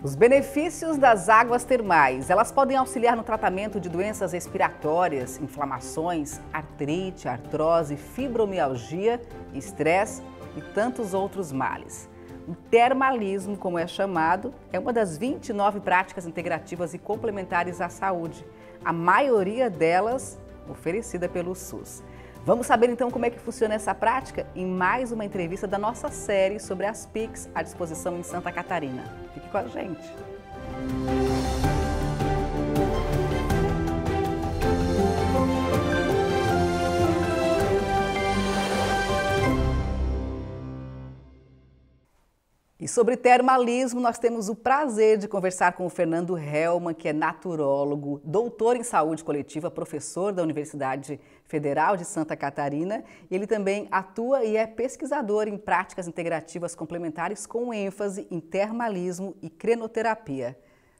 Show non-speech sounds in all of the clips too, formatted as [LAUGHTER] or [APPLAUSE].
Os benefícios das águas termais. Elas podem auxiliar no tratamento de doenças respiratórias, inflamações, artrite, artrose, fibromialgia, estresse e tantos outros males. O termalismo, como é chamado, é uma das 29 práticas integrativas e complementares à saúde, a maioria delas oferecida pelo SUS. Vamos saber então como é que funciona essa prática em mais uma entrevista da nossa série sobre as PICs à disposição em Santa Catarina. Fique com a gente! E sobre termalismo, nós temos o prazer de conversar com o Fernando Helman, que é naturólogo, doutor em saúde coletiva, professor da Universidade Federal de Santa Catarina. Ele também atua e é pesquisador em práticas integrativas complementares com ênfase em termalismo e crenoterapia.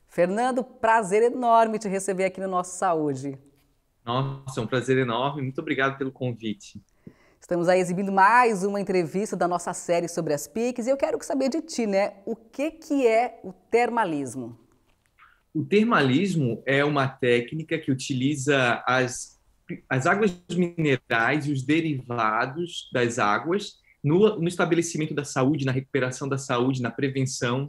Fernando, prazer enorme te receber aqui no nosso Saúde. Nossa, é um prazer enorme. Muito obrigado pelo convite. Estamos aí exibindo mais uma entrevista da nossa série sobre as PICs e eu quero saber de ti, né? O que, que é o termalismo? O termalismo é uma técnica que utiliza as, as águas minerais e os derivados das águas no, no estabelecimento da saúde, na recuperação da saúde, na prevenção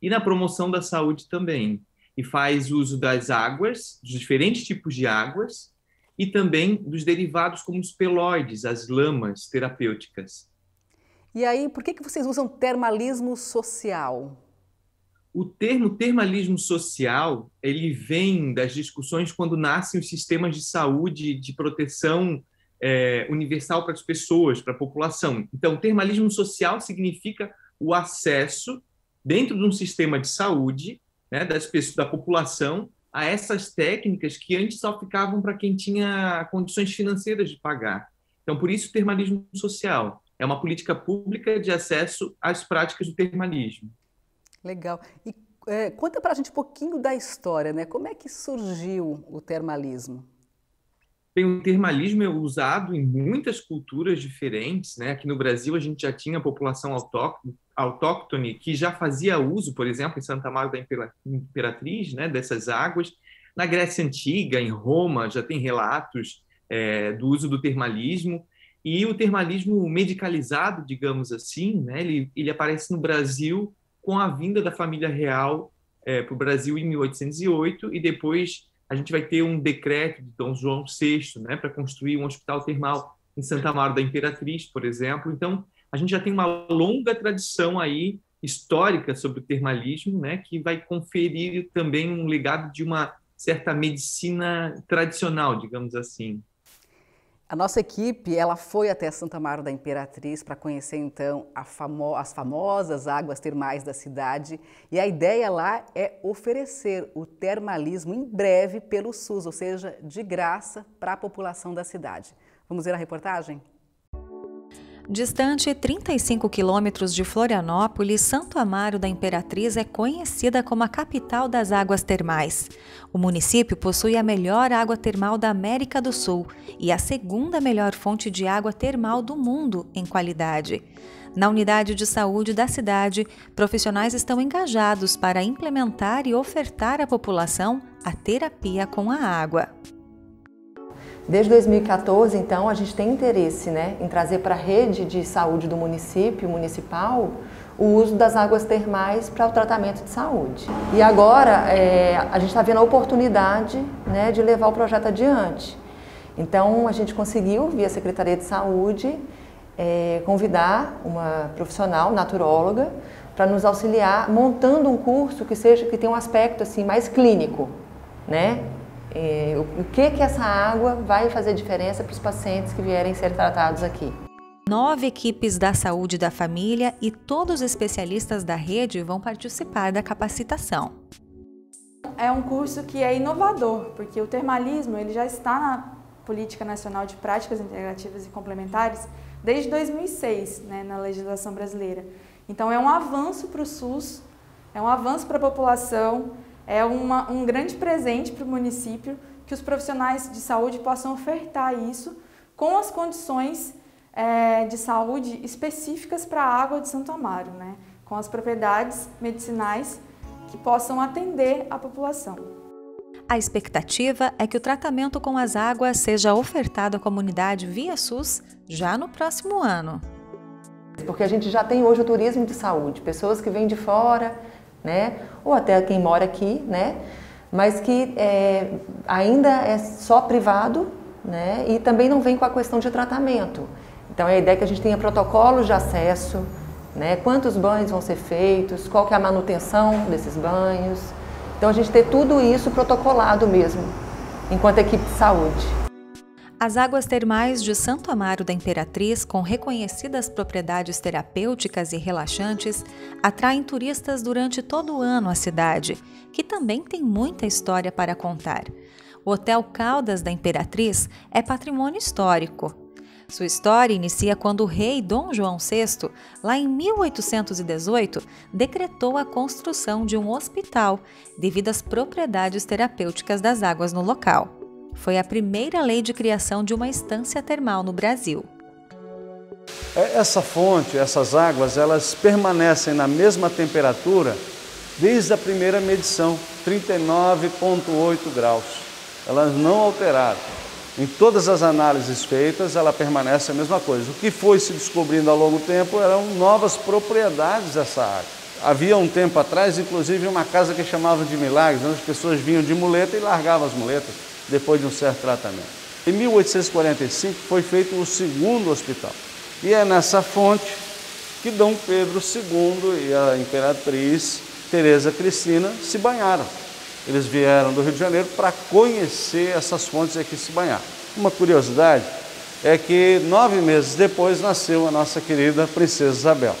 e na promoção da saúde também. E faz uso das águas, dos diferentes tipos de águas, e também dos derivados como os pelóides, as lamas terapêuticas. E aí, por que, que vocês usam termalismo social? O termo termalismo social, ele vem das discussões quando nascem os sistemas de saúde de proteção é, universal para as pessoas, para a população. Então, termalismo social significa o acesso dentro de um sistema de saúde né, das pessoas, da população a essas técnicas que antes só ficavam para quem tinha condições financeiras de pagar. Então, por isso o termalismo social é uma política pública de acesso às práticas do termalismo. Legal. E é, conta para a gente um pouquinho da história, né? Como é que surgiu o termalismo? termalismo é usado em muitas culturas diferentes, né? Aqui no Brasil a gente já tinha a população autóctone que já fazia uso, por exemplo, em Santa Maria da Imperatriz, né, dessas águas. Na Grécia Antiga, em Roma, já tem relatos é, do uso do termalismo. E o termalismo medicalizado, digamos assim, né, ele, ele aparece no Brasil com a vinda da família real é, para o Brasil em 1808 e depois a gente vai ter um decreto de Dom João VI né, para construir um hospital termal em Santa Maria da Imperatriz, por exemplo. Então, a gente já tem uma longa tradição aí histórica sobre o termalismo, né, que vai conferir também um legado de uma certa medicina tradicional, digamos assim. A nossa equipe ela foi até Santa Mara da Imperatriz para conhecer então famo as famosas águas termais da cidade e a ideia lá é oferecer o termalismo em breve pelo SUS, ou seja, de graça para a população da cidade. Vamos ver a reportagem? Distante 35 quilômetros de Florianópolis, Santo Amaro da Imperatriz é conhecida como a capital das águas termais. O município possui a melhor água termal da América do Sul e a segunda melhor fonte de água termal do mundo em qualidade. Na unidade de saúde da cidade, profissionais estão engajados para implementar e ofertar à população a terapia com a água. Desde 2014, então, a gente tem interesse né, em trazer para a rede de saúde do município, municipal, o uso das águas termais para o tratamento de saúde. E agora é, a gente está vendo a oportunidade né, de levar o projeto adiante. Então a gente conseguiu, via Secretaria de Saúde, é, convidar uma profissional, naturóloga, para nos auxiliar montando um curso que seja que tenha um aspecto assim mais clínico, né? É, o que, que essa água vai fazer diferença para os pacientes que vierem ser tratados aqui? Nove equipes da saúde da família e todos os especialistas da rede vão participar da capacitação. É um curso que é inovador, porque o termalismo ele já está na Política Nacional de Práticas Integrativas e Complementares desde 2006, né, na legislação brasileira. Então é um avanço para o SUS, é um avanço para a população, é uma, um grande presente para o município que os profissionais de saúde possam ofertar isso com as condições é, de saúde específicas para a água de Santo Amaro, né? com as propriedades medicinais que possam atender a população. A expectativa é que o tratamento com as águas seja ofertado à comunidade via SUS já no próximo ano. Porque a gente já tem hoje o turismo de saúde, pessoas que vêm de fora né? Ou até quem mora aqui, né? Mas que é, ainda é só privado, né? E também não vem com a questão de tratamento. Então é a ideia é que a gente tenha protocolos de acesso, né? Quantos banhos vão ser feitos? Qual que é a manutenção desses banhos? Então a gente ter tudo isso protocolado mesmo, enquanto equipe de saúde. As águas termais de Santo Amaro da Imperatriz, com reconhecidas propriedades terapêuticas e relaxantes, atraem turistas durante todo o ano à cidade, que também tem muita história para contar. O Hotel Caldas da Imperatriz é patrimônio histórico. Sua história inicia quando o rei Dom João VI, lá em 1818, decretou a construção de um hospital devido às propriedades terapêuticas das águas no local foi a primeira lei de criação de uma estância termal no Brasil. É, essa fonte, essas águas, elas permanecem na mesma temperatura desde a primeira medição, 39,8 graus. Elas não alteraram. Em todas as análises feitas, ela permanece a mesma coisa. O que foi se descobrindo ao longo do tempo eram novas propriedades dessa água. Havia um tempo atrás, inclusive, uma casa que chamava de milagres, onde as pessoas vinham de muleta e largavam as muletas depois de um certo tratamento. Em 1845 foi feito o segundo hospital. E é nessa fonte que Dom Pedro II e a imperatriz Teresa Cristina se banharam. Eles vieram do Rio de Janeiro para conhecer essas fontes aqui se banhar. Uma curiosidade é que nove meses depois nasceu a nossa querida Princesa Isabel.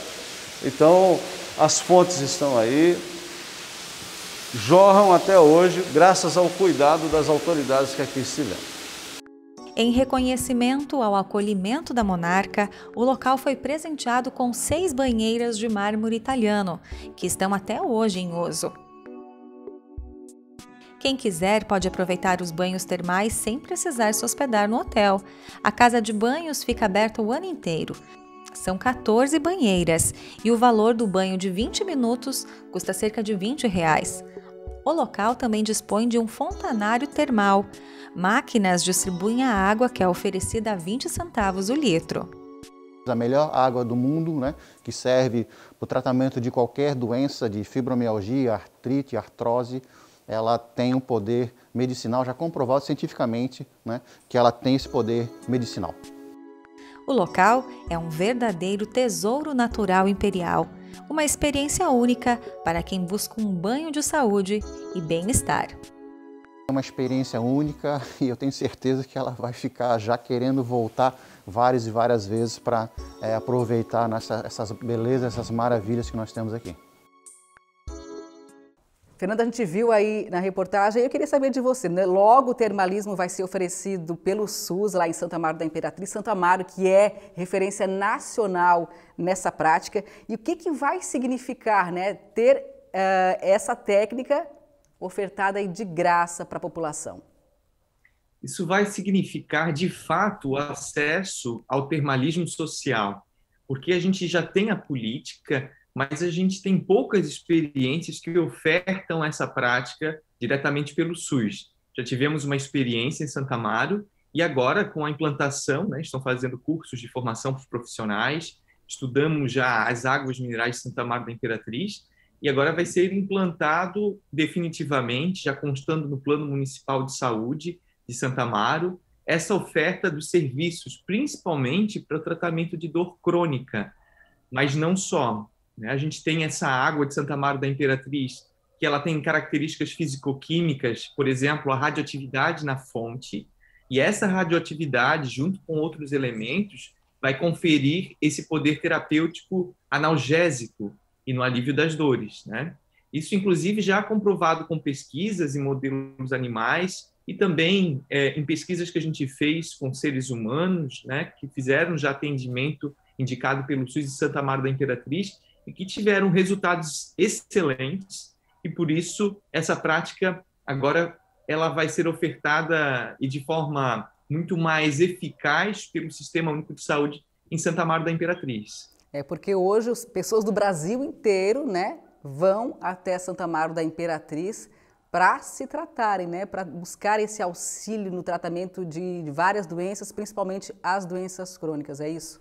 Então, as fontes estão aí, jorram até hoje, graças ao cuidado das autoridades que aqui estiveram. Em reconhecimento ao acolhimento da monarca, o local foi presenteado com seis banheiras de mármore italiano, que estão até hoje em uso. Quem quiser pode aproveitar os banhos termais sem precisar se hospedar no hotel. A casa de banhos fica aberta o ano inteiro. São 14 banheiras e o valor do banho de 20 minutos custa cerca de 20 reais. O local também dispõe de um fontanário termal. Máquinas distribuem a água que é oferecida a 20 centavos o litro. A melhor água do mundo, né, que serve para o tratamento de qualquer doença de fibromialgia, artrite, artrose, ela tem um poder medicinal já comprovado cientificamente, né, que ela tem esse poder medicinal. O local é um verdadeiro tesouro natural imperial, uma experiência única para quem busca um banho de saúde e bem-estar. É uma experiência única [LAUGHS] e eu tenho certeza que ela vai ficar já querendo voltar várias e várias vezes para é, eh, aproveitar nessa, essas belezas, essas maravilhas que nós temos aqui. Fernanda, a gente viu aí na reportagem, eu queria saber de você, né? Logo o termalismo vai ser oferecido pelo SUS lá em Santa Amaro da Imperatriz, Santa Amaro, que é referência nacional nessa prática. E o que, que vai significar né, ter uh, essa técnica ofertada aí de graça para a população? Isso vai significar, de fato, o acesso ao termalismo social, porque a gente já tem a política mas a gente tem poucas experiências que ofertam essa prática diretamente pelo SUS. Já tivemos uma experiência em Santa Amaro e agora com a implantação, né, estão fazendo cursos de formação para os profissionais, estudamos já as águas minerais de Santa Amaro da Imperatriz e agora vai ser implantado definitivamente, já constando no Plano Municipal de Saúde de Santa Amaro, essa oferta dos serviços, principalmente para o tratamento de dor crônica, mas não só. Né? A gente tem essa água de Santa Maria da Imperatriz, que ela tem características físico-químicas, por exemplo, a radioatividade na fonte, e essa radioatividade, junto com outros elementos, vai conferir esse poder terapêutico analgésico e no alívio das dores, né? Isso, inclusive, já comprovado com pesquisas em modelos animais e também é, em pesquisas que a gente fez com seres humanos, né, que fizeram já atendimento indicado pelo SUS de Santa Maria da Imperatriz, e que tiveram resultados excelentes e por isso essa prática agora ela vai ser ofertada e de forma muito mais eficaz pelo Sistema Único de Saúde em Santa Maria da Imperatriz. É porque hoje as pessoas do Brasil inteiro, né, vão até Santa Maria da Imperatriz para se tratarem, né, para buscar esse auxílio no tratamento de várias doenças, principalmente as doenças crônicas, é isso?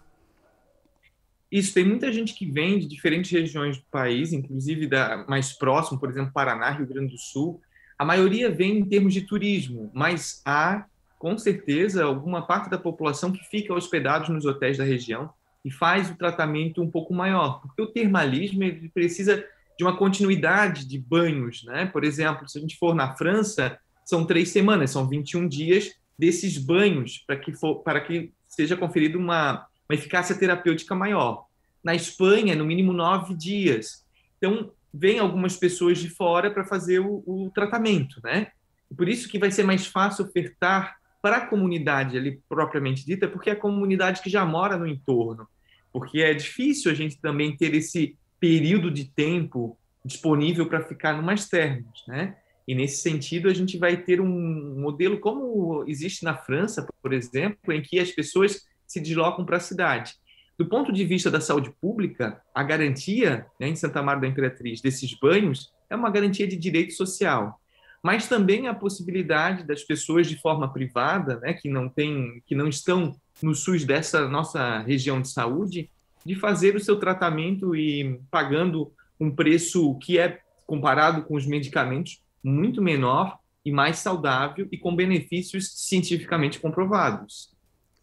Isso, tem muita gente que vem de diferentes regiões do país, inclusive da mais próximo, por exemplo, Paraná, Rio Grande do Sul. A maioria vem em termos de turismo, mas há, com certeza, alguma parte da população que fica hospedados nos hotéis da região e faz o tratamento um pouco maior, porque o termalismo ele precisa de uma continuidade de banhos, né? Por exemplo, se a gente for na França, são três semanas, são 21 dias desses banhos para que, for, para que seja conferido uma uma eficácia terapêutica maior. Na Espanha, no mínimo nove dias. Então, vem algumas pessoas de fora para fazer o, o, tratamento, né? Por isso que vai ser mais fácil ofertar para a comunidade ali propriamente dita, porque é a comunidade que já mora no entorno. Porque é difícil a gente também ter esse período de tempo disponível para ficar no mais termas, né? E nesse sentido, a gente vai ter um modelo como existe na França, por exemplo, em que as pessoas se deslocam para a cidade. Do ponto de vista da saúde pública, a garantia né, em Santa Maria da Imperatriz desses banhos é uma garantia de direito social, mas também a possibilidade das pessoas de forma privada, né, que não tem, que não estão no SUS dessa nossa região de saúde, de fazer o seu tratamento e pagando um preço que é comparado com os medicamentos muito menor e mais saudável e com benefícios cientificamente comprovados.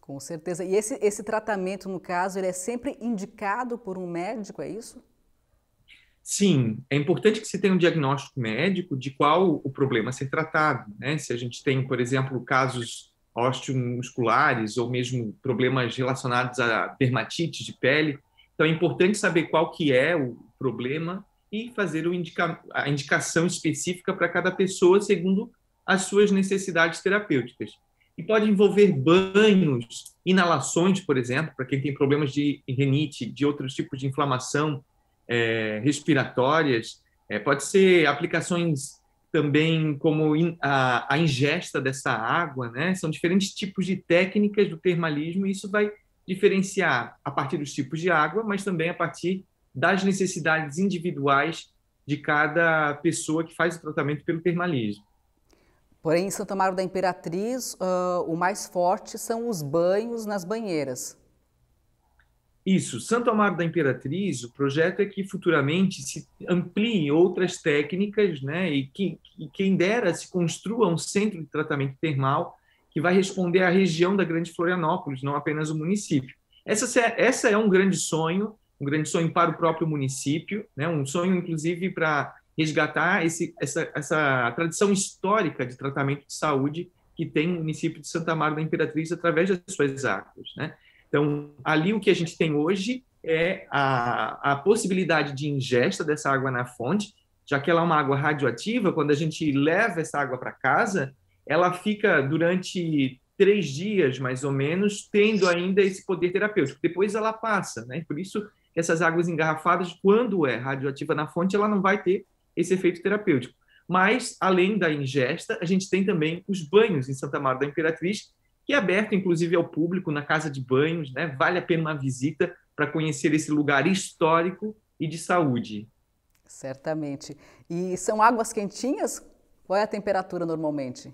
Com certeza. E esse, esse tratamento, no caso, ele é sempre indicado por um médico, é isso? Sim, é importante que se tenha um diagnóstico médico de qual o problema a ser tratado. Né? Se a gente tem, por exemplo, casos osteomusculares ou mesmo problemas relacionados a dermatite de pele, então é importante saber qual que é o problema e fazer indica a indicação específica para cada pessoa segundo as suas necessidades terapêuticas e pode envolver banhos, inalações, por exemplo, para quem tem problemas de renite, de outros tipos de inflamação é, respiratórias, é, pode ser aplicações também como in, a, a, ingesta dessa água, né? São diferentes tipos de técnicas do termalismo e isso vai diferenciar a partir dos tipos de água, mas também a partir das necessidades individuais de cada pessoa que faz o tratamento pelo termalismo. Porém, em Santo Amaro da Imperatriz, uh, o mais forte são os banhos nas banheiras. Isso, Santo Amaro da Imperatriz, o projeto é que futuramente se ampliem outras técnicas, né? E que, que quem dera se construa um centro de tratamento termal que vai responder à região da Grande Florianópolis, não apenas o município. Essa, é, essa é um grande sonho, um grande sonho para o próprio município, né? Um sonho inclusive para resgatar esse, essa, essa tradição histórica de tratamento de saúde que tem o município de Santa Maria da Imperatriz através das suas águas. né? Então, ali o que a gente tem hoje é a, a possibilidade de ingesta dessa água na fonte, já que ela é uma água radioativa, quando a gente leva essa água para casa, ela fica durante três dias, mais ou menos, tendo ainda esse poder terapêutico. Depois ela passa, né? Por isso, essas águas engarrafadas, quando é radioativa na fonte, ela não vai ter esse efeito terapêutico. Mas, além da ingesta, a gente tem também os banhos em Santa Maria da Imperatriz, que é aberto inclusive ao público na casa de banhos, né? Vale a pena uma visita para conhecer esse lugar histórico e de saúde. Certamente. E são águas quentinhas? Qual é a temperatura normalmente?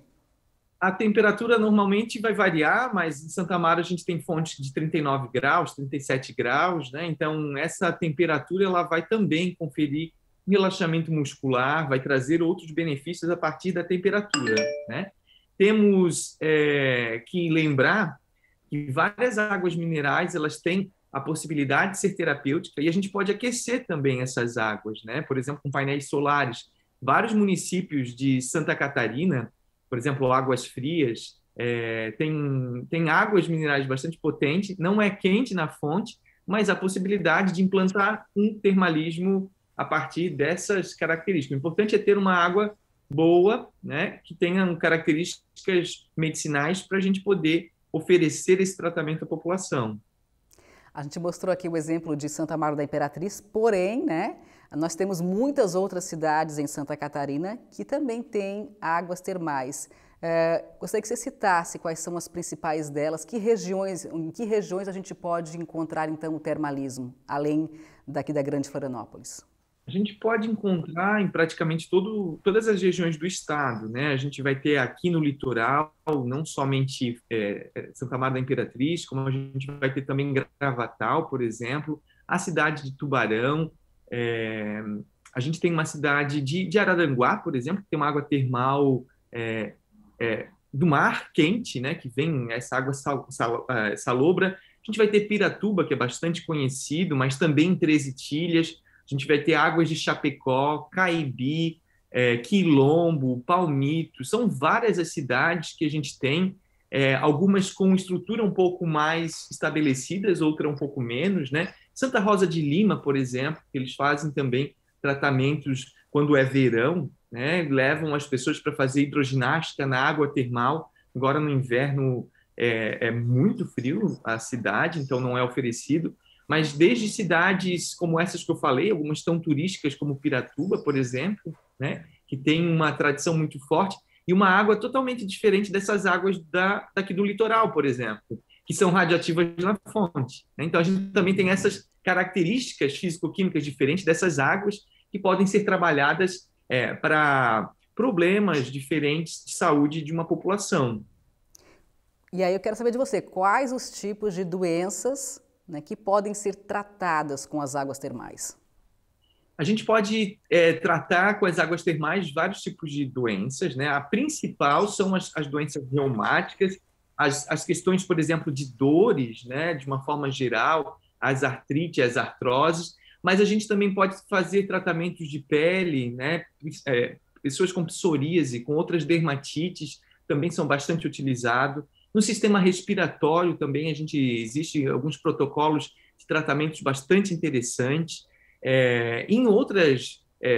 A temperatura normalmente vai variar, mas em Santa Mara a gente tem fontes de 39 graus, 37 graus, né? Então essa temperatura ela vai também conferir relaxamento muscular, vai trazer outros benefícios a partir da temperatura. Né? Temos é, que lembrar que várias águas minerais elas têm a possibilidade de ser terapêutica e a gente pode aquecer também essas águas, né? Por exemplo, com painéis solares. Vários municípios de Santa Catarina, por exemplo, águas frias, é, tem, tem águas minerais bastante potentes, não é quente na fonte, mas a possibilidade de implantar um termalismo a partir dessas características. O importante é ter uma água boa, né, que tenha características medicinais para a gente poder oferecer esse tratamento à população. A gente mostrou aqui o exemplo de Santa Amaro da Imperatriz, porém, né, nós temos muitas outras cidades em Santa Catarina que também têm águas termais. É, gostaria que você citasse quais são as principais delas, que regiões, em que regiões a gente pode encontrar então o termalismo, além daqui da Grande Florianópolis a gente pode encontrar em praticamente todo, todas as regiões do estado, né? A gente vai ter aqui no litoral, não somente é, é Santa Maria da Imperatriz, como a gente vai ter também Gravatal, por exemplo, a cidade de Tubarão, é, a gente tem uma cidade de, de, Araranguá, por exemplo, que tem uma água termal é, é do mar quente, né? Que vem essa água sal, sal, é, salobra. A gente vai ter Piratuba, que é bastante conhecido, mas também 13 Tilhas a gente vai ter águas de Chapecó, Caibi, é, Quilombo, Palmito. São várias as cidades que a gente tem, é, algumas com estrutura um pouco mais estabelecidas, outras um pouco menos, né? Santa Rosa de Lima, por exemplo, que eles fazem também tratamentos quando é verão, né? levam as pessoas para fazer hidroginástica na água termal. Agora no inverno é, é, muito frio a cidade, então não é oferecido, mas desde cidades como essas que eu falei, algumas tão turísticas como Piratuba, por exemplo, né, que tem uma tradição muito forte e uma água totalmente diferente dessas águas da, daqui do litoral, por exemplo, que são radioativas na fonte. Né? Então a gente também tem essas características físico-químicas diferentes dessas águas que podem ser trabalhadas é, para problemas diferentes de saúde de uma população. E aí eu quero saber de você, quais os tipos de doenças né, que podem ser tratadas com as águas termais? A gente pode é, tratar com as águas termais vários tipos de doenças, né? A principal são as, as doenças reumáticas, as, as, questões, por exemplo, de dores, né? De uma forma geral, as artrites, as artroses. Mas a gente também pode fazer tratamentos de pele, né? É, pessoas com psoríase, com outras dermatites, também são bastante utilizados no sistema respiratório também a gente existe alguns protocolos de tratamentos bastante interessantes. É, em outras, é,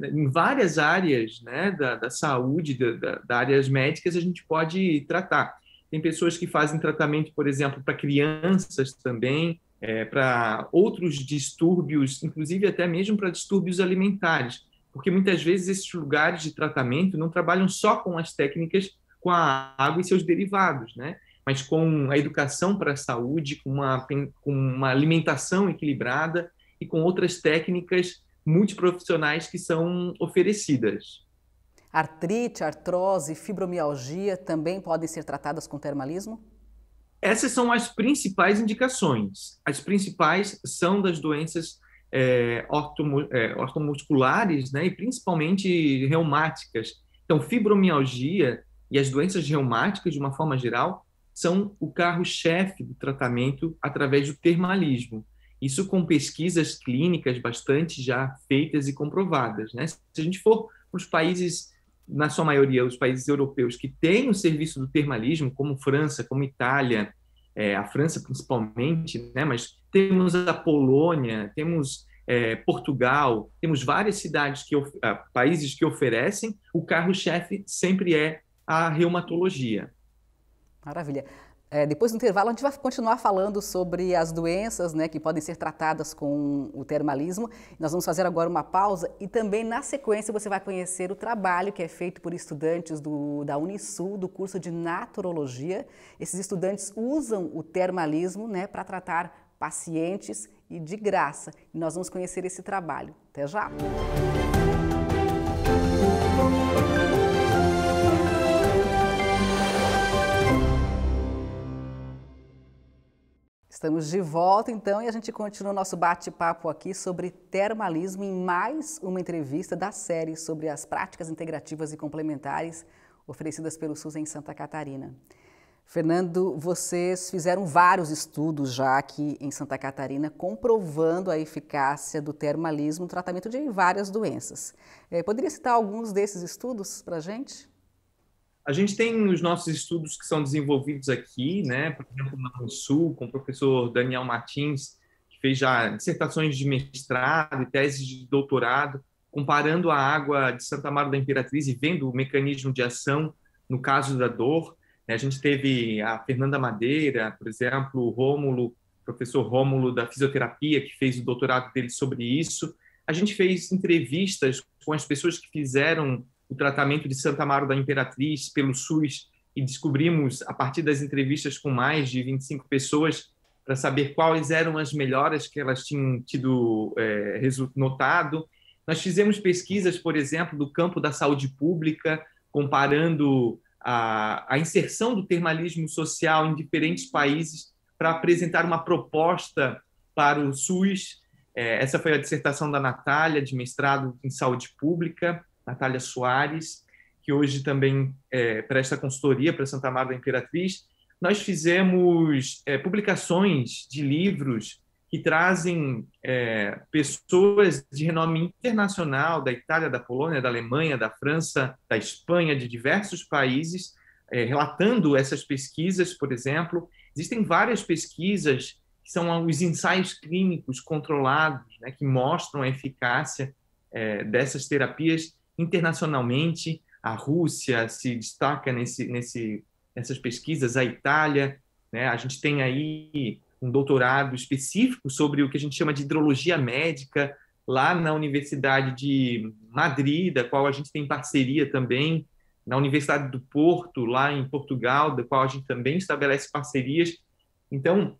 é, é, em várias áreas né, da, da saúde, da, da, da, áreas médicas, a gente pode tratar. Tem pessoas que fazem tratamento, por exemplo, para crianças também, é, para outros distúrbios, inclusive até mesmo para distúrbios alimentares, porque muitas vezes esses lugares de tratamento não trabalham só com as técnicas com a água e seus derivados, né? mas com a educação para a saúde, com uma, com uma alimentação equilibrada e com outras técnicas multiprofissionais que são oferecidas. Artrite, artrose, fibromialgia também podem ser tratadas com termalismo? Essas são as principais indicações. As principais são das doenças é, é ortomusculares né, e principalmente reumáticas. Então, fibromialgia e as doenças reumáticas, de uma forma geral, são o carro-chefe do tratamento através do termalismo. Isso com pesquisas clínicas bastante já feitas e comprovadas. Né? Se a gente for para os países, na sua maioria, os países europeus que têm o serviço do termalismo, como França, como Itália, é, a França principalmente, né? mas temos a Polônia, temos é, Portugal, temos várias cidades que ah, países que oferecem, o carro-chefe sempre é a reumatologia. Maravilha. É, depois do intervalo, a gente vai continuar falando sobre as doenças né, que podem ser tratadas com o termalismo. Nós vamos fazer agora uma pausa e também, na sequência, você vai conhecer o trabalho que é feito por estudantes do, da Unisul, do curso de Naturologia. Esses estudantes usam o termalismo né, para tratar pacientes e de graça. E nós vamos conhecer esse trabalho. Até já! Música Estamos de volta então e a gente continua o nosso bate-papo aqui sobre termalismo em mais uma entrevista da série sobre as práticas integrativas e complementares oferecidas pelo SUS em Santa Catarina. Fernando, vocês fizeram vários estudos já aqui em Santa Catarina comprovando a eficácia do termalismo no tratamento de várias doenças. Eh, poderia citar alguns desses estudos para a gente? A gente tem os nossos estudos que são desenvolvidos aqui, né? Por exemplo, no Sul, com o professor Daniel Martins, que fez já dissertações de mestrado e teses de doutorado, comparando a água de Santa Maria da Imperatriz e vendo o mecanismo de ação no caso da dor. Né? A gente teve a Fernanda Madeira, por exemplo, o Rômulo, professor Rômulo da fisioterapia, que fez o doutorado dele sobre isso. A gente fez entrevistas com as pessoas que fizeram o tratamento de Santa Amaro da Imperatriz pelo SUS e descobrimos, a partir das entrevistas com mais de 25 pessoas, para saber quais eram as melhoras que elas tinham tido é, notado. Nós fizemos pesquisas, por exemplo, do campo da saúde pública, comparando a, a inserção do termalismo social em diferentes países para apresentar uma proposta para o SUS. É, essa foi a dissertação da Natália, de mestrado em saúde pública. Natália Soares, que hoje também é, presta consultoria para Santa Maria da Imperatriz. Nós fizemos é, publicações de livros que trazem é, pessoas de renome internacional da Itália, da Polônia, da Alemanha, da França, da Espanha, de diversos países, é, relatando essas pesquisas, por exemplo. Existem várias pesquisas que são os ensaios clínicos controlados, né, que mostram a eficácia é, dessas terapias internacionalmente. A Rússia se destaca nesse, nesse, nessas pesquisas, a Itália. Né? A gente tem aí um doutorado específico sobre o que a gente chama de hidrologia médica, lá na Universidade de Madrid, da qual a gente tem parceria também, na Universidade do Porto, lá em Portugal, da qual a gente também estabelece parcerias. Então,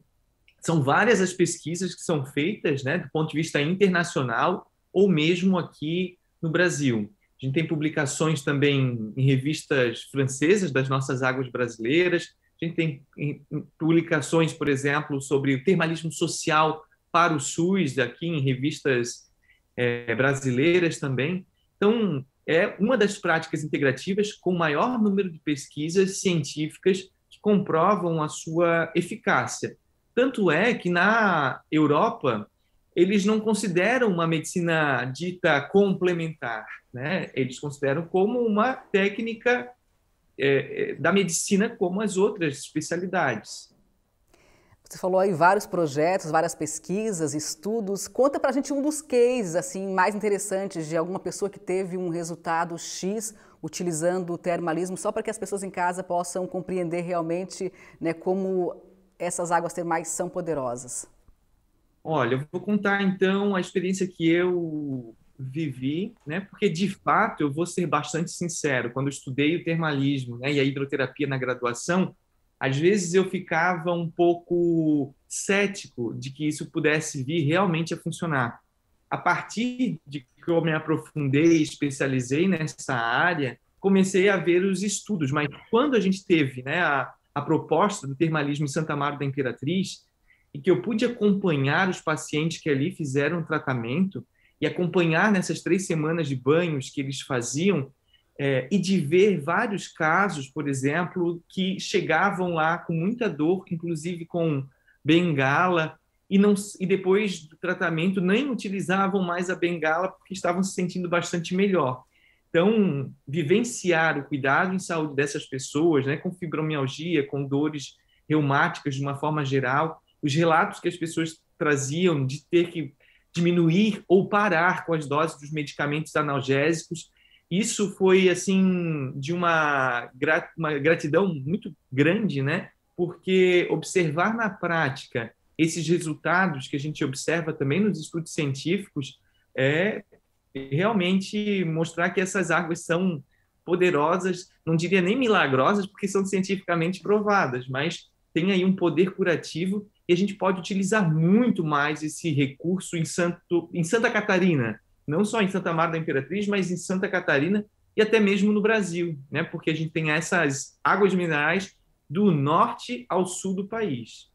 são várias as pesquisas que são feitas, né, do ponto de vista internacional ou mesmo aqui no Brasil. A gente tem publicações também em revistas francesas das nossas águas brasileiras. A gente tem publicações, por exemplo, sobre o termalismo social para o SUS, aqui em revistas é, brasileiras também. Então, é uma das práticas integrativas com maior número de pesquisas científicas que comprovam a sua eficácia. Tanto é que na Europa, eles não consideram uma medicina dita complementar, né? Eles consideram como uma técnica é, é, da medicina como as outras especialidades. Você falou aí vários projetos, várias pesquisas, estudos. Conta para a gente um dos cases assim mais interessantes de alguma pessoa que teve um resultado X utilizando o termalismo, só para que as pessoas em casa possam compreender realmente né, como essas águas termais são poderosas. Olha, eu vou contar então a experiência que eu vivi, né? Porque de fato eu vou ser bastante sincero. Quando eu estudei o termalismo, né, e a hidroterapia na graduação, às vezes eu ficava um pouco cético de que isso pudesse vir realmente a funcionar. A partir de que eu me aprofundei, especializei nessa área, comecei a ver os estudos. Mas quando a gente teve, né, a, a proposta do termalismo em Santa Maria da Imperatriz e que eu pude acompanhar os pacientes que ali fizeram o tratamento e acompanhar nessas três semanas de banhos que eles faziam é, e de ver vários casos, por exemplo, que chegavam lá com muita dor, inclusive com bengala, e, não, e depois do tratamento nem utilizavam mais a bengala porque estavam se sentindo bastante melhor. Então, vivenciar o cuidado em saúde dessas pessoas, né, com fibromialgia, com dores reumáticas de uma forma geral, os relatos que as pessoas traziam de ter que diminuir ou parar com as doses dos medicamentos analgésicos. Isso foi assim de uma, uma gratidão muito grande, né? Porque observar na prática esses resultados que a gente observa também nos estudos científicos é realmente mostrar que essas águas são poderosas, não diria nem milagrosas, porque são cientificamente provadas, mas tem aí um poder curativo e a gente pode utilizar muito mais esse recurso em, Santo, em Santa Catarina, não só em Santa Maria da Imperatriz, mas em Santa Catarina e até mesmo no Brasil, né? porque a gente tem essas águas minerais do norte ao sul do país.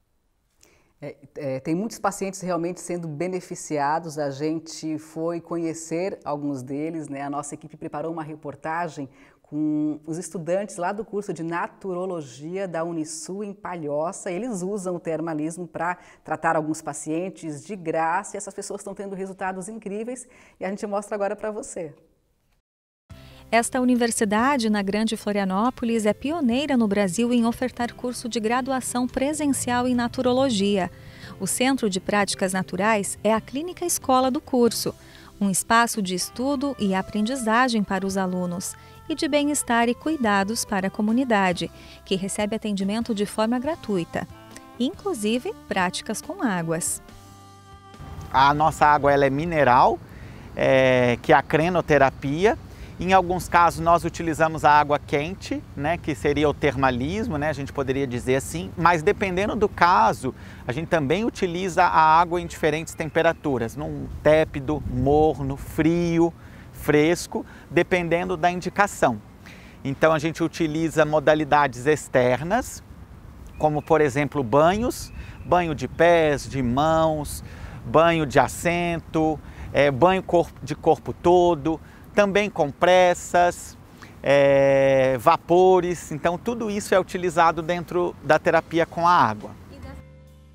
É, é, tem muitos pacientes realmente sendo beneficiados. A gente foi conhecer alguns deles, né? A nossa equipe preparou uma reportagem com os estudantes lá do curso de Naturologia da Unisul em Palhoça. Eles usam o termalismo para tratar alguns pacientes de graça e essas pessoas estão tendo resultados incríveis e a gente mostra agora para você. Esta universidade na Grande Florianópolis é pioneira no Brasil em ofertar curso de graduação presencial em naturologia. O Centro de Práticas Naturais é a clínica escola do curso, um espaço de estudo e aprendizagem para os alunos e de bem-estar e cuidados para a comunidade, que recebe atendimento de forma gratuita, inclusive práticas com águas. A nossa água ela é mineral, é, que é a crenoterapia. Em alguns casos nós utilizamos a água quente, né, que seria o termalismo, né, a gente poderia dizer assim, mas dependendo do caso, a gente também utiliza a água em diferentes temperaturas, num tépido, morno, frio, fresco, dependendo da indicação. Então a gente utiliza modalidades externas, como por exemplo banhos, banho de pés, de mãos, banho de assento, é, banho de corpo todo, também compressas, é, vapores. Então tudo isso é utilizado dentro da terapia com a água.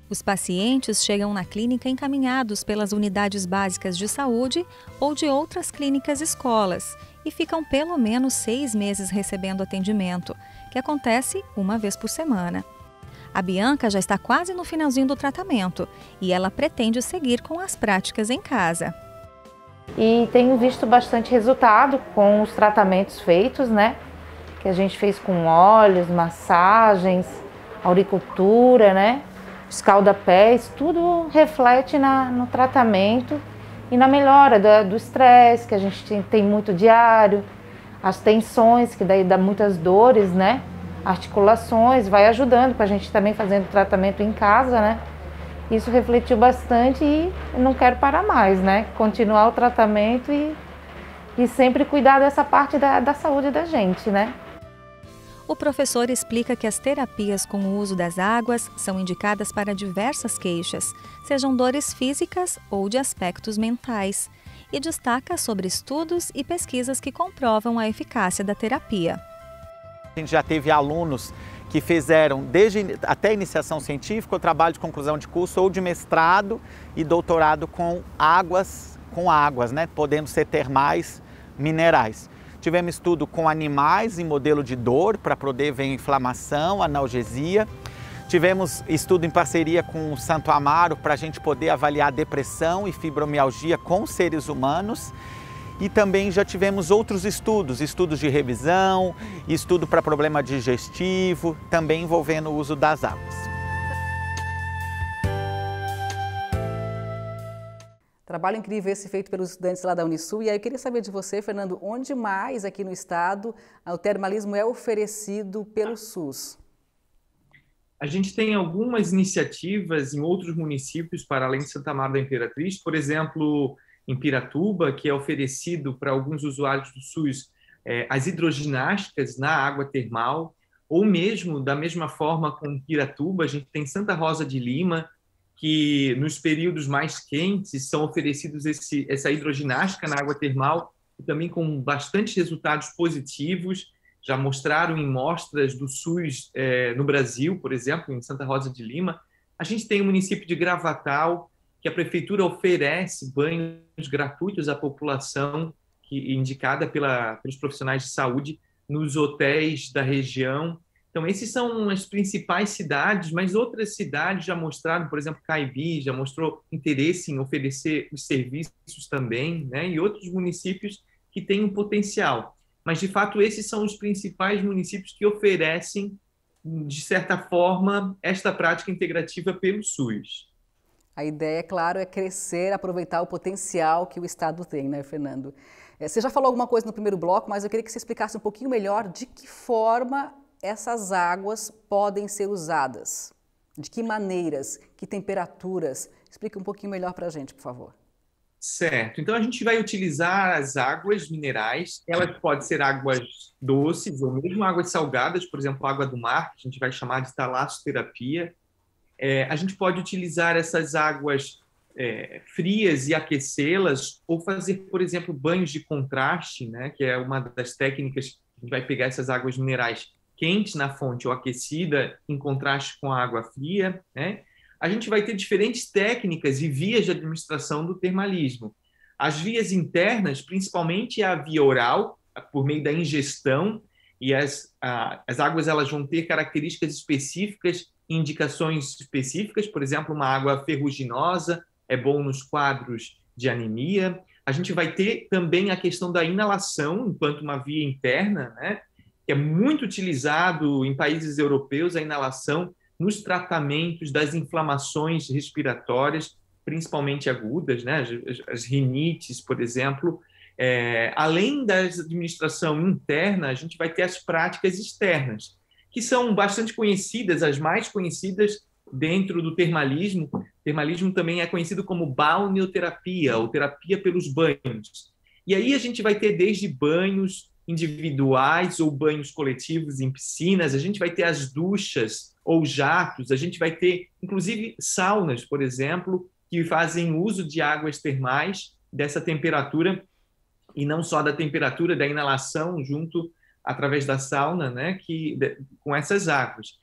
Os pacientes chegam na clínica encaminhados pelas unidades básicas de saúde ou de outras clínicas escolas e ficam pelo menos seis meses recebendo atendimento, que acontece uma vez por semana. A Bianca já está quase no finalzinho do tratamento e ela pretende seguir com as práticas em casa. E tenho visto bastante resultado com os tratamentos feitos, né? Que a gente fez com óleos, massagens, auricultura, né? escalda-pés, tudo reflete na, no tratamento e na melhora do estresse, que a gente tem, tem, muito diário, as tensões, que daí dá muitas dores, né? Articulações, vai ajudando para a gente também fazendo tratamento em casa, né? Isso refletiu bastante e não quero parar mais, né? Continuar o tratamento e, e sempre cuidar dessa parte da, da saúde da gente, né? o professor explica que as terapias com o uso das águas são indicadas para diversas queixas, sejam dores físicas ou de aspectos mentais, e destaca sobre estudos e pesquisas que comprovam a eficácia da terapia. A gente já teve alunos que fizeram desde até iniciação científica, o trabalho de conclusão de curso ou de mestrado e doutorado com águas, com águas, né, podendo ser termais, minerais. Tivemos estudo com animais em modelo de dor para poder ver inflamação, analgesia. Tivemos estudo em parceria com o Santo Amaro para a gente poder avaliar depressão e fibromialgia com seres humanos. E também já tivemos outros estudos, estudos de revisão, estudo para problema digestivo, também envolvendo o uso das águas. Trabalho incrível esse feito pelos estudantes lá da Unisul. E aí eu queria saber de você, Fernando, onde mais aqui no estado o termalismo é oferecido pelo SUS? A gente tem algumas iniciativas em outros municípios para além de Santa Maria da Imperatriz, por exemplo, em Piratuba, que é oferecido para alguns usuários do SUS eh, as hidroginásticas na água termal, ou mesmo da mesma forma com Piratuba, a gente tem Santa Rosa de Lima, que nos períodos mais quentes são oferecidos esse, essa hidroginástica na água termal, também com bastantes resultados positivos, já mostraram em mostras do SUS é, no Brasil, por exemplo, em Santa Rosa de Lima. A gente tem o município de Gravatal, que a prefeitura oferece banhos gratuitos à população, que, indicada pela, pelos profissionais de saúde, nos hotéis da região então, esses são as principais cidades, mas outras cidades já mostraram, por exemplo, Caibi já mostrou interesse em oferecer os serviços também, né? e outros municípios que têm um potencial. Mas, de fato, esses são os principais municípios que oferecem, de certa forma, esta prática integrativa pelo SUS. A ideia, é claro, é crescer, aproveitar o potencial que o Estado tem, né, Fernando? É, você já falou alguma coisa no primeiro bloco, mas eu queria que você explicasse um pouquinho melhor de que forma essas águas podem ser usadas? De que maneiras? Que temperaturas? Explica um pouquinho melhor para a gente, por favor. Certo. Então a gente vai utilizar as águas minerais. Elas podem ser águas doces ou mesmo águas salgadas, por exemplo, água do mar, que a gente vai chamar de talassoterapia. É, a gente pode utilizar essas águas é, frias e aquecê-las ou fazer, por exemplo, banhos de contraste, né? Que é uma das técnicas que a gente vai pegar essas águas minerais quente na fonte ou aquecida em contraste com a água fria, né? A gente vai ter diferentes técnicas e vias de administração do termalismo. As vias internas, principalmente a via oral, por meio da ingestão, e as, a, as águas elas vão ter características específicas, indicações específicas, por exemplo, uma água ferruginosa é bom nos quadros de anemia. A gente vai ter também a questão da inalação enquanto uma via interna, né? que é muito utilizado em países europeus, a inalação nos tratamentos das inflamações respiratórias, principalmente agudas, né? as, as rinites, por exemplo. É, além da administração interna, a gente vai ter as práticas externas, que são bastante conhecidas, as mais conhecidas dentro do termalismo. O termalismo também é conhecido como balneoterapia, ou terapia pelos banhos. E aí a gente vai ter desde banhos individuais ou banhos coletivos em piscinas, a gente vai ter as duchas ou jatos, a gente vai ter, inclusive, saunas, por exemplo, que fazem uso de águas termais dessa temperatura e não só da temperatura da inalação junto através da sauna, né, que de, com essas águas.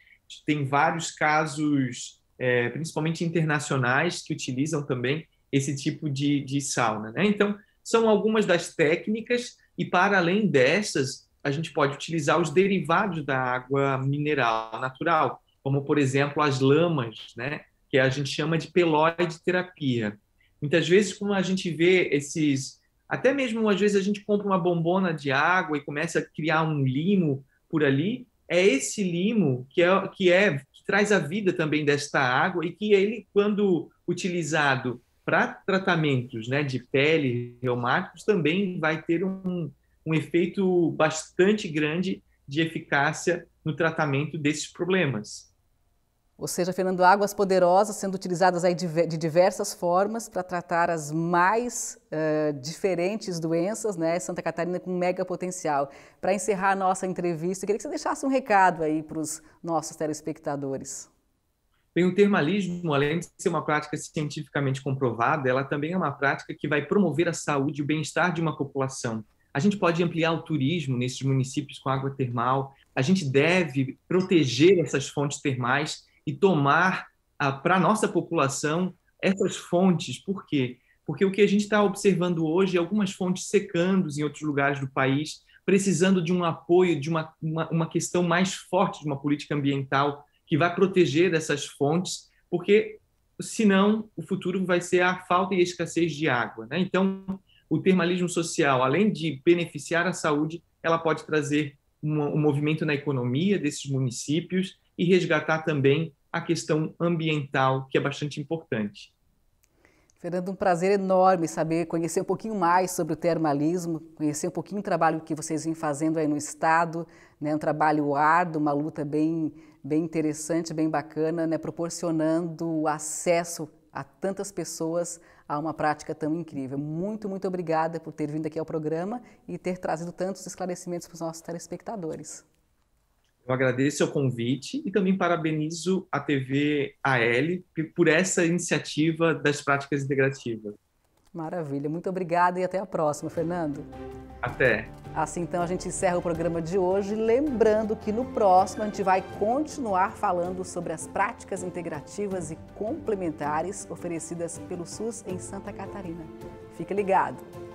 Tem vários casos, é, principalmente internacionais, que utilizam também esse tipo de, de sauna. Né? Então, são algumas das técnicas e para além dessas, a gente pode utilizar os derivados da água mineral natural, como por exemplo as lamas, né, que a gente chama de pelóide terapia. Muitas vezes, como a gente vê esses, até mesmo às vezes a gente compra uma bombona de água e começa a criar um limo por ali, é esse limo que é que é que traz a vida também desta água e que ele quando utilizado para tratamentos né, de pele, reumáticos, também vai ter um, um efeito bastante grande de eficácia no tratamento desses problemas. Ou seja, Fernando, águas poderosas sendo utilizadas aí de diversas formas para tratar as mais uh, diferentes doenças, né? Santa Catarina com mega potencial. Para encerrar a nossa entrevista, eu queria que você deixasse um recado aí para os nossos telespectadores. Bem, o termalismo, além de ser uma prática cientificamente comprovada, ela também é uma prática que vai promover a saúde e o bem-estar de uma população. A gente pode ampliar o turismo nesses municípios com água termal, a gente deve proteger essas fontes termais e tomar ah, para a nossa população essas fontes. Por quê? Porque o que a gente está observando hoje é algumas fontes secando em outros lugares do país, precisando de um apoio, de uma, uma, uma questão mais forte de uma política ambiental que vai proteger dessas fontes, porque senão o futuro vai ser a falta e a escassez de água. Né? Então, o termalismo social, além de beneficiar a saúde, ela pode trazer um, movimento na economia desses municípios e resgatar também a questão ambiental, que é bastante importante. Fernando, um prazer enorme saber, conhecer um pouquinho mais sobre o termalismo, conhecer um pouquinho o trabalho que vocês vêm fazendo aí no Estado, né, um trabalho árduo, uma luta bem, bem interessante, bem bacana, né, proporcionando acesso a tantas pessoas a uma prática tão incrível. Muito, muito obrigada por ter vindo aqui ao programa e ter trazido tantos esclarecimentos para os nossos telespectadores. Eu agradeço o convite e também parabenizo a TV AL por essa iniciativa das práticas integrativas. Maravilha, muito obrigada e até a próxima, Fernando. Até. Assim então a gente encerra o programa de hoje, lembrando que no próximo a gente vai continuar falando sobre as práticas integrativas e complementares oferecidas pelo SUS em Santa Catarina. Fique ligado.